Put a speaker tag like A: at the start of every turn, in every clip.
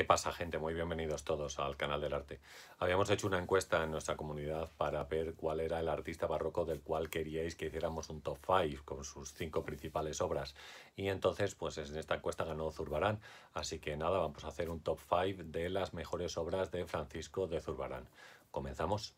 A: ¿Qué pasa, gente? Muy bienvenidos todos al canal del arte. Habíamos hecho una encuesta en nuestra comunidad para ver cuál era el artista barroco del cual queríais que hiciéramos un top 5 con sus cinco principales obras. Y entonces, pues en esta encuesta ganó Zurbarán. Así que nada, vamos a hacer un top 5 de las mejores obras de Francisco de Zurbarán. Comenzamos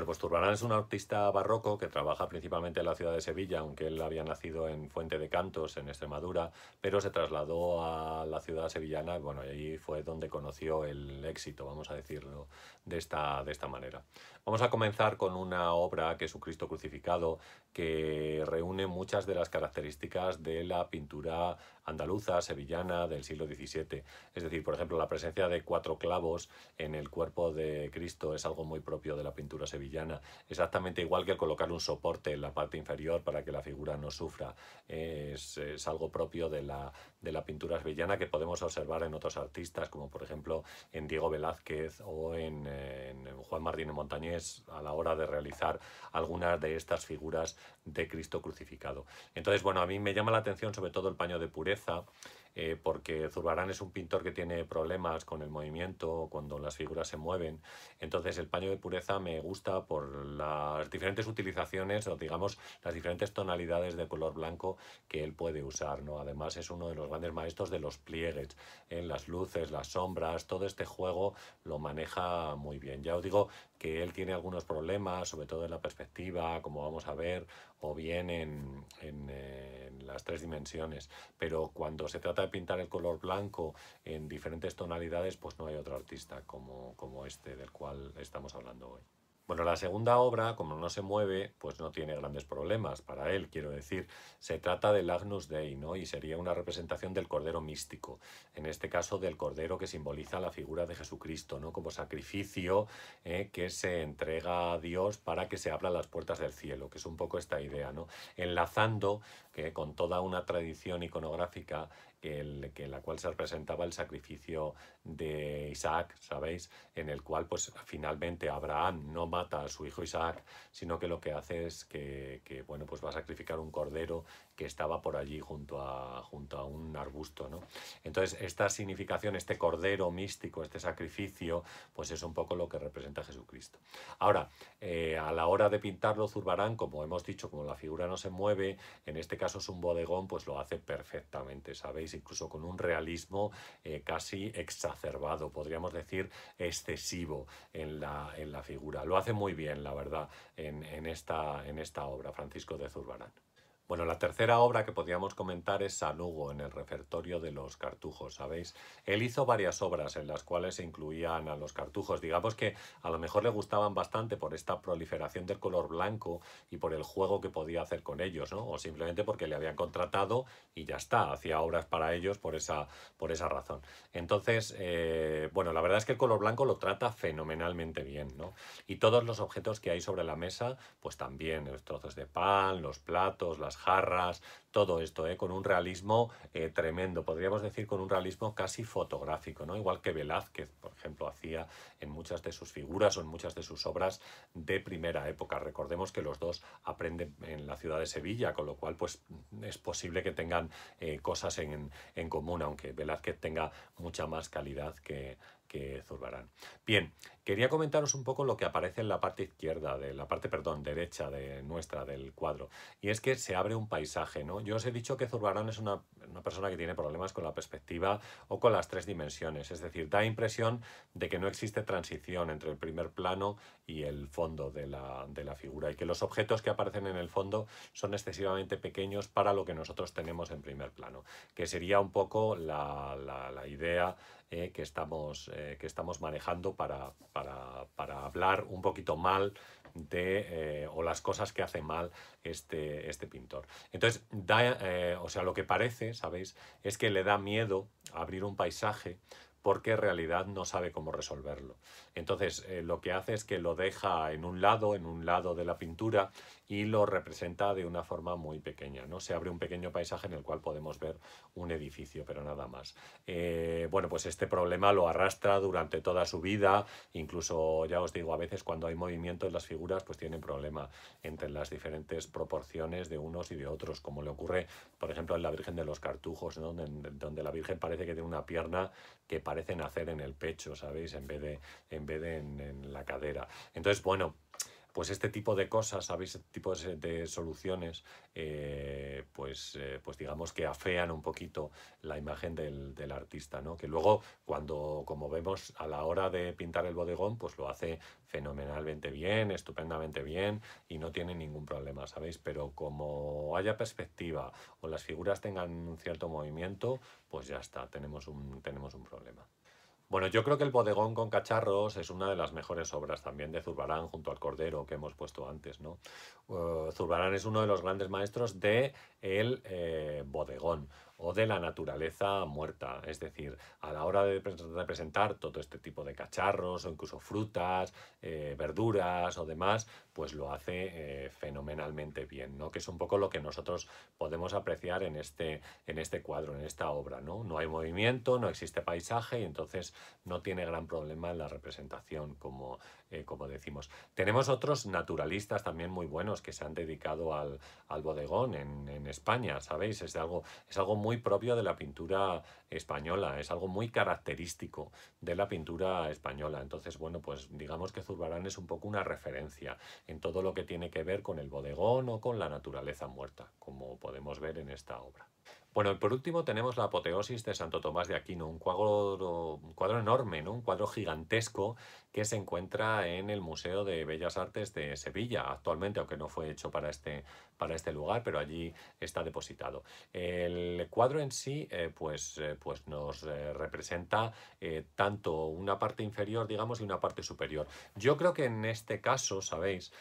A: pues Turbarán es un artista barroco que trabaja principalmente en la ciudad de Sevilla, aunque él había nacido en Fuente de Cantos, en Extremadura, pero se trasladó a la ciudad sevillana y bueno, ahí fue donde conoció el éxito, vamos a decirlo de esta, de esta manera. Vamos a comenzar con una obra que es un Cristo crucificado, que reúne muchas de las características de la pintura andaluza, sevillana del siglo XVII. Es decir, por ejemplo, la presencia de cuatro clavos en el cuerpo de Cristo es algo muy propio de la pintura sevillana villana, exactamente igual que colocar un soporte en la parte inferior para que la figura no sufra. Es, algo propio de la, de pintura sevillana que podemos observar en otros artistas, como por ejemplo en Diego Velázquez o en, en Juan Martín Montañés a la hora de realizar algunas de estas figuras de Cristo crucificado. Entonces, bueno, a mí me llama la atención sobre todo el paño de pureza, eh, porque Zurbarán es un pintor que tiene problemas con el movimiento, cuando las figuras se mueven. Entonces el paño de pureza me gusta por las diferentes utilizaciones o digamos las diferentes tonalidades de color blanco que él puede usar. ¿no? Además es uno de los grandes maestros de los pliegues, en ¿eh? las luces, las sombras, todo este juego lo maneja muy bien. Ya os digo, que él tiene algunos problemas, sobre todo en la perspectiva, como vamos a ver, o bien eh, en, las tres dimensiones. Pero cuando se trata de pintar el color blanco en diferentes tonalidades, pues no hay otro artista como este del cual estamos hablando hoy. Bueno, la segunda obra, como no se mueve, pues no tiene grandes problemas para él, quiero decir. Se trata del Agnus Dei, ¿no? Y sería una representación del cordero místico, en este caso del cordero que simboliza la figura de Jesucristo, ¿no? Como sacrificio ¿eh? que se entrega a Dios para que se abran las puertas del cielo, que es un poco esta idea, ¿no? Enlazando que con toda una tradición iconográfica que en la cual se representaba el sacrificio de Isaac, ¿sabéis? En el cual, pues finalmente Abraham no mata a su hijo Isaac, sino que lo que hace es que, bueno, pues va a sacrificar un cordero que estaba por allí junto a, junto a un arbusto, ¿no? Entonces, esta significación, este cordero místico, este sacrificio, pues es un poco lo que representa Jesucristo. Ahora, eh, a la hora de pintarlo, Zurbarán, como hemos dicho, como la figura no se mueve, en este caso es un bodegón, pues lo hace perfectamente, ¿sabéis? Incluso con un realismo eh, casi exacerbado, podríamos decir excesivo en la, en la figura. Lo hace muy bien, la verdad, en esta, en esta obra, Francisco de Zurbarán. Bueno, la tercera obra que podríamos comentar es San en el repertorio de los cartujos, ¿sabéis? Él hizo varias obras en las cuales se incluían a los cartujos. Digamos que a lo mejor le gustaban bastante por esta proliferación del color blanco y por el juego que podía hacer con ellos, ¿no? O simplemente porque le habían contratado y ya está, hacía obras para ellos por esa, por esa razón. Entonces, eh, bueno, la verdad es que el color blanco lo trata fenomenalmente bien, ¿no? Y todos los objetos que hay sobre la mesa, pues también, los trozos de pan, los platos, las jarras, todo esto, ¿eh? con un realismo eh, tremendo, podríamos decir con un realismo casi fotográfico, ¿no? igual que Velázquez, por ejemplo, hacía en muchas de sus figuras o en muchas de sus obras de primera época. Recordemos que los dos aprenden en la ciudad de Sevilla, con lo cual pues, es posible que tengan eh, cosas en, común, aunque Velázquez tenga mucha más calidad que, que Zurbarán. Bien, quería comentaros un poco lo que aparece en la parte izquierda, de la parte, perdón, derecha de nuestra del cuadro. Y es que se abre un paisaje, ¿no? yo os he dicho que Zurbarán es una, persona que tiene problemas con la perspectiva o con las tres dimensiones, es decir, da impresión de que no existe transición entre el primer plano y el fondo de la, figura y que los objetos que aparecen en el fondo son excesivamente pequeños para lo que nosotros tenemos en primer plano, que sería un poco la, idea eh, que, estamos, eh, que estamos manejando para, para, para hablar un poquito mal de, eh, o las cosas que hace mal este, este pintor. Entonces, eh, o sea, lo que parece, ¿sabéis? Es que le da miedo abrir un paisaje porque en realidad no sabe cómo resolverlo. Entonces, eh, lo que hace es que lo deja en un lado, en un lado de la pintura, y lo representa de una forma muy pequeña. ¿no? Se abre un pequeño paisaje en el cual podemos ver un edificio, pero nada más. Eh, bueno, pues este problema lo arrastra durante toda su vida, incluso, ya os digo, a veces cuando hay movimiento en las figuras, pues tienen problema entre las diferentes proporciones de unos y de otros, como le ocurre, por ejemplo, en la Virgen de los Cartujos, donde, la Virgen parece que tiene una pierna que parece parecen hacer en el pecho, ¿sabéis? En vez de en, vez en, en la cadera. Entonces, bueno, pues este tipo de cosas, ¿sabéis? Este tipo de, soluciones, eh, pues, eh, pues digamos que afean un poquito la imagen del, artista, ¿no? Que luego, cuando, como vemos, a la hora de pintar el bodegón, pues lo hace fenomenalmente bien, estupendamente bien y no tiene ningún problema, ¿sabéis? Pero como haya perspectiva o las figuras tengan un cierto movimiento, pues ya está, tenemos tenemos un problema. Bueno, yo creo que El bodegón con cacharros es una de las mejores obras también de Zurbarán junto al Cordero que hemos puesto antes, ¿no? Eh, Zurbarán es uno de los grandes maestros de el eh, bodegón o de la naturaleza muerta. Es decir, a la hora de representar todo este tipo de cacharros o incluso frutas, eh, verduras o demás, pues lo hace eh, fenomenalmente bien, ¿no? Que es un poco lo que nosotros podemos apreciar en este, en este cuadro, en esta obra, ¿no? No hay movimiento, no existe paisaje y entonces no tiene gran problema en la representación como eh, como decimos. Tenemos otros naturalistas también muy buenos que se han dedicado al, bodegón en, España, ¿sabéis? Es algo, es algo muy propio de la pintura española, es algo muy característico de la pintura española. Entonces, bueno, pues digamos que Zurbarán es un poco una referencia en todo lo que tiene que ver con el bodegón o con la naturaleza muerta, como podemos ver en esta obra. Bueno, por último tenemos la apoteosis de Santo Tomás de Aquino, un cuadro, enorme, ¿no? un cuadro gigantesco que se encuentra en el Museo de Bellas Artes de Sevilla actualmente, aunque no fue hecho para este, para este lugar, pero allí está depositado. El cuadro en sí eh, pues, eh, pues nos eh, representa tanto una parte inferior, digamos, y una parte superior. Yo creo que en este caso, sabéis,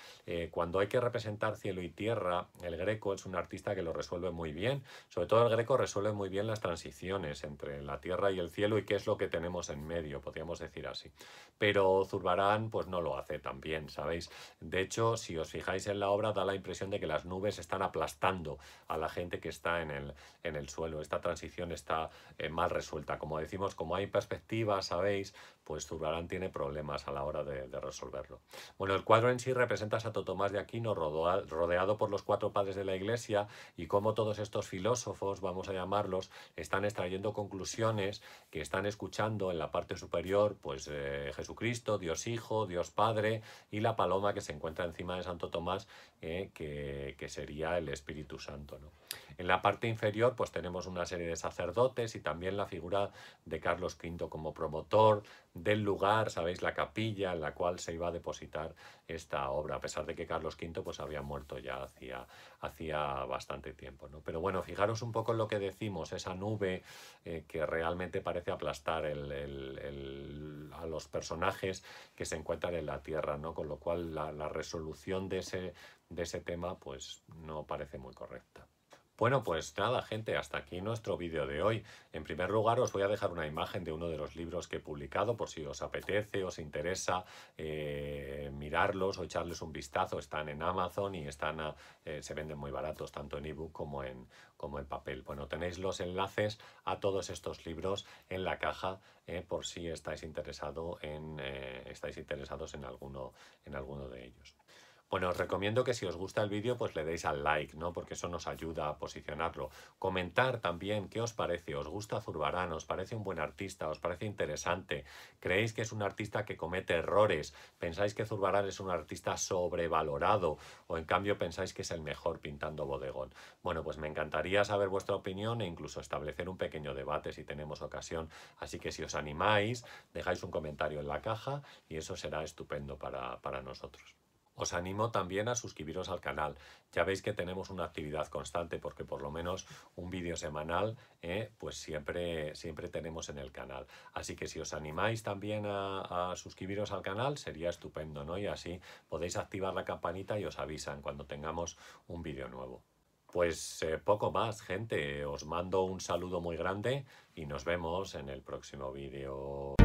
A: cuando hay que representar cielo y tierra, el Greco es un artista que lo resuelve muy bien, sobre todo el Greco resuelve muy bien las transiciones entre la tierra y el cielo y qué es lo que tenemos en medio, podríamos decir así. Pero Zurbarán pues no lo hace tan bien, ¿sabéis? De hecho, si os fijáis en la obra, da la impresión de que las nubes están aplastando a la gente que está en el, en el suelo. Esta transición está eh, mal resuelta. Como decimos, como hay perspectiva, ¿sabéis? Pues Zurbarán tiene problemas a la hora de, de resolverlo. Bueno, el cuadro en sí representa a Santo Tomás de Aquino rodeado por los cuatro padres de la iglesia y cómo todos estos filósofos van vamos a llamarlos, están extrayendo conclusiones que están escuchando en la parte superior, pues eh, Jesucristo, Dios Hijo, Dios Padre y la paloma que se encuentra encima de Santo Tomás, eh, que, sería el Espíritu Santo. ¿no? En la parte inferior, pues tenemos una serie de sacerdotes y también la figura de Carlos V como promotor del lugar, sabéis, la capilla en la cual se iba a depositar esta obra, a pesar de que Carlos V pues, había muerto ya hacía, hacía bastante tiempo. ¿no? Pero bueno, fijaros un poco en lo que decimos, esa nube eh, que realmente parece aplastar a los personajes que se encuentran en la Tierra, ¿no? con lo cual la, la resolución de ese, de ese tema pues, no parece muy correcta. Bueno, pues nada, gente, hasta aquí nuestro vídeo de hoy. En primer lugar, os voy a dejar una imagen de uno de los libros que he publicado, por si os apetece, os interesa eh, mirarlos o echarles un vistazo. Están en Amazon y están eh, se venden muy baratos, tanto en ebook como en, como en papel. Bueno, tenéis los enlaces a todos estos libros en la caja, eh, por si estáis, interesado en, estáis interesados en alguno, en alguno de ellos. Bueno, os recomiendo que si os gusta el vídeo, pues le deis al like, ¿no? Porque eso nos ayuda a posicionarlo. Comentar también qué os parece. ¿Os gusta Zurbarán? ¿Os parece un buen artista? ¿Os parece interesante? ¿Creéis que es un artista que comete errores? ¿Pensáis que Zurbarán es un artista sobrevalorado? ¿O en cambio pensáis que es el mejor pintando bodegón? Bueno, pues me encantaría saber vuestra opinión e incluso establecer un pequeño debate si tenemos ocasión. Así que si os animáis, dejáis un comentario en la caja y eso será estupendo para, para nosotros. Os animo también a suscribiros al canal. Ya veis que tenemos una actividad constante porque por lo menos un vídeo semanal eh, pues siempre, siempre tenemos en el canal. Así que si os animáis también a, suscribiros al canal sería estupendo, ¿no? Y así podéis activar la campanita y os avisan cuando tengamos un vídeo nuevo. Pues eh, poco más, gente. Os mando un saludo muy grande y nos vemos en el próximo vídeo.